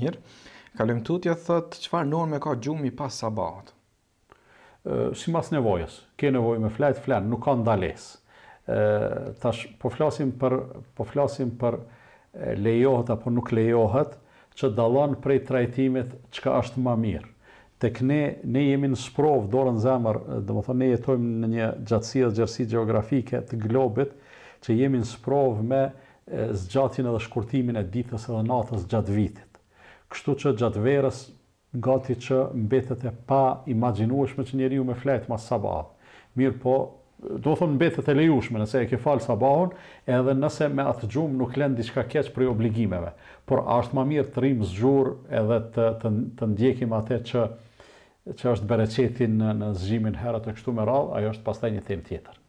mirë. Kalojm tutje thot çfarë nuk ka gjumi pas sabat? Ë si mas nevojës. Ke nevojë me flet flan, nuk ka ndalesë. Ë tash po flasim për po flasim për lejohet apo nuk lejohet që dalon prej trajtimit çka është më mirë. Tek ne ne jemi në sprov dorën zemër, dhe më thonë ne jetojmë në një gjatësi dhe gjerësi gjeografike të globit që jemi në sprov me zgjatjen edhe shkurtimin e ditës edhe natës gjatë vitit. Kështu që gjatë verës, gati që mbetet e pa imaginuashme që njeri ju me fletë ma sabahat. Mirë po, do thonë mbetet e lejushme nëse e ke falë sabahon, edhe nëse me atë gjumë nuk lenë diçka keq për obligimeve. Por ashtë ma mirë të rrimë zgjurë edhe të, të, të ndjekim atë që që është bereqetin në, në zgjimin herët e kështu me radhë, ajo është pastaj një tem tjetër.